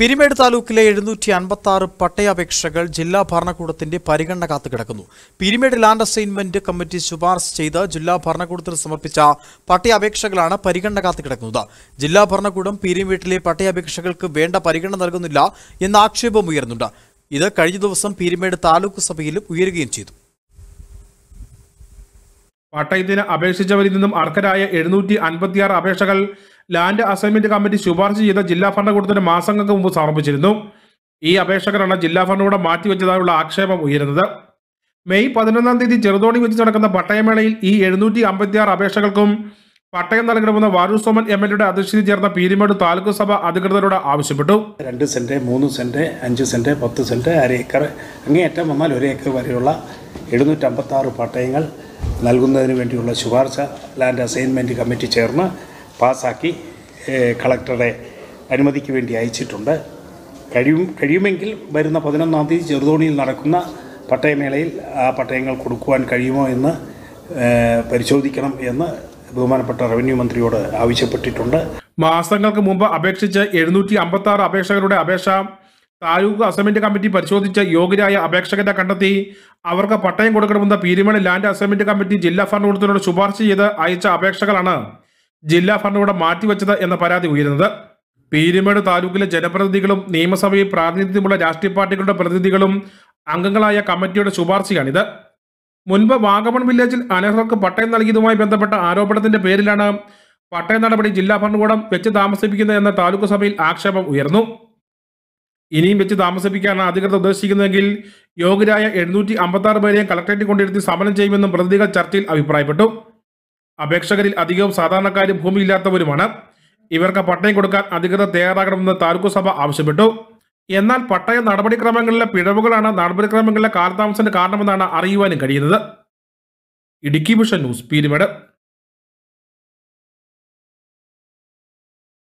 പിരിമേട് താലൂക്കിലെ എഴുന്നൂറ്റി അൻപത്തി ആറ് പട്ടയാപേക്ഷകൾ ജില്ലാ ഭരണകൂടത്തിന്റെ പരിഗണന കാത്തു കിടക്കുന്നു പിരിമേട് ലാൻഡ് അസൈൻമെന്റ് കമ്മിറ്റി ശുപാർശ ചെയ്ത് ജില്ലാ ഭരണകൂടത്തിന് സമർപ്പിച്ച പട്ടയാപേക്ഷകളാണ് പരിഗണന കാത്തു കിടക്കുന്നത് ജില്ലാ ഭരണകൂടം പിരിമേട്ടിലെ പട്ടയാപേക്ഷകൾക്ക് വേണ്ട പരിഗണന നൽകുന്നില്ല എന്ന ആക്ഷേപം ഉയർന്നുണ്ട് ഇത് കഴിഞ്ഞ ദിവസം പിരിമേട് താലൂക്ക് സഭയിലും ഉയരുകയും ചെയ്തു പട്ടയത്തിന് അപേക്ഷിച്ചവരിൽ നിന്നും അർഹരായ എഴുന്നൂറ്റി അൻപത്തിയാറ് അപേക്ഷകൾ ലാൻഡ് അസൈൻമെന്റ് കമ്മിറ്റി ശുപാർശ ചെയ്ത ജില്ലാ ഭരണകൂടത്തിന് മാസങ്ങൾക്ക് മുമ്പ് സമർപ്പിച്ചിരുന്നു ഈ അപേക്ഷകരാണ് ജില്ലാ ഭരണകൂടം മാറ്റിവെച്ചതായുള്ള ആക്ഷേപം ഉയരുന്നത് മെയ് പതിനൊന്നാം തീയതി ചെറുതോണി വെച്ച് നടക്കുന്ന പട്ടയമേളയിൽ ഈ എഴുന്നൂറ്റി അമ്പത്തിയാറ് അപേക്ഷകൾക്കും പട്ടയം നൽകണമെന്ന് വാരൂർ സോമൻ എം എൽ എയുടെ അധ്യക്ഷതയിൽ ചേർന്ന പീരിമേട് താലൂക്ക് സഭ അധികൃതരോട് ആവശ്യപ്പെട്ടു രണ്ട് സെന്റ് മൂന്ന് സെന്റ് അഞ്ച് സെന്റ് പത്ത് സെന്റ് അര ഏക്കർ അങ്ങേയറ്റം വന്നാൽ ഒരു ഏക്കർ വരെയുള്ള എഴുന്നൂറ്റമ്പത്താറ് പട്ടയങ്ങൾ നൽകുന്നതിന് വേണ്ടിയുള്ള ശുപാർശ ലാൻഡ് അസൈൻമെന്റ് കമ്മിറ്റി ചേർന്ന് പാസ്സാക്കി കളക്ടറെ അനുമതിക്ക് വേണ്ടി അയച്ചിട്ടുണ്ട് കഴിയും കഴിയുമെങ്കിൽ വരുന്ന പതിനൊന്നാം തീയതി ചെറുതോണിയിൽ നടക്കുന്ന പട്ടയമേളയിൽ ആ പട്ടയങ്ങൾ കൊടുക്കുവാൻ കഴിയുമോ എന്ന് പരിശോധിക്കണം എന്ന് ബഹുമാനപ്പെട്ട റവന്യൂ മന്ത്രിയോട് ആവശ്യപ്പെട്ടിട്ടുണ്ട് മാസങ്ങൾക്ക് മുമ്പ് അപേക്ഷിച്ച് എഴുന്നൂറ്റി അമ്പത്തി ആറ് അപേക്ഷകരുടെ അപേക്ഷ താലൂക്ക് അസൈൻമെന്റ് കമ്മിറ്റി പരിശോധിച്ച് യോഗ്യരായ അപേക്ഷകരെ കണ്ടെത്തി അവർക്ക് പട്ടയം കൊടുക്കണമെന്ന് പീരുമേട് ലാൻഡ് അസൈൻമെന്റ് കമ്മിറ്റി ജില്ലാ ഭരണകൂടത്തിനോട് ശുപാർശ ചെയ്ത് അയച്ച അപേക്ഷകളാണ് ജില്ലാ ഭരണകൂടം മാറ്റിവെച്ചത് എന്ന പരാതി ഉയരുന്നത് പീരുമേട് താലൂക്കിലെ ജനപ്രതിനിധികളും നിയമസഭയിൽ പ്രാതിനിധ്യമുള്ള രാഷ്ട്രീയ പാർട്ടികളുടെ പ്രതിനിധികളും അംഗങ്ങളായ കമ്മിറ്റിയുടെ ശുപാർശയാണിത് മുൻപ് വാഗമൺ വില്ലേജിൽ അനർഹർക്ക് പട്ടയം നൽകിയതുമായി ബന്ധപ്പെട്ട ആരോപണത്തിന്റെ പേരിലാണ് പട്ടയ നടപടി ജില്ലാ ഭരണകൂടം വെച്ച് താമസിപ്പിക്കുന്നത് എന്ന താലൂക്ക് സഭയിൽ ആക്ഷേപം ഉയർന്നു ഇനിയും വെച്ച് താമസിപ്പിക്കാനാണ് അധികൃതർ ഉദ്ദേശിക്കുന്നതെങ്കിൽ യോഗ്യരായ എഴുന്നൂറ്റി അമ്പത്തി ആറ് പേരെയും കളക്ടറേറ്റ് കൊണ്ടിരുത്തി സമരം ചെയ്യുമെന്നും പ്രതിനിധികൾ ചർച്ചയിൽ അഭിപ്രായപ്പെട്ടു അപേക്ഷകരിൽ അധികവും സാധാരണക്കാരും ഭൂമിയില്ലാത്തവരുമാണ് ഇവർക്ക് പട്ടയം കൊടുക്കാൻ അധികൃതർ തയ്യാറാകണമെന്ന് താലൂക്ക് സഭ ആവശ്യപ്പെട്ടു എന്നാൽ പട്ടയ നടപടിക്രമങ്ങളിലെ പിഴവുകളാണ് നടപടിക്രമങ്ങളിലെ കാലതാമസത്തിന് കാരണമെന്നാണ് അറിയുവാനും കഴിയുന്നത് ഇടുക്കി വിഷൻ ന്യൂസ് പീരുമേട്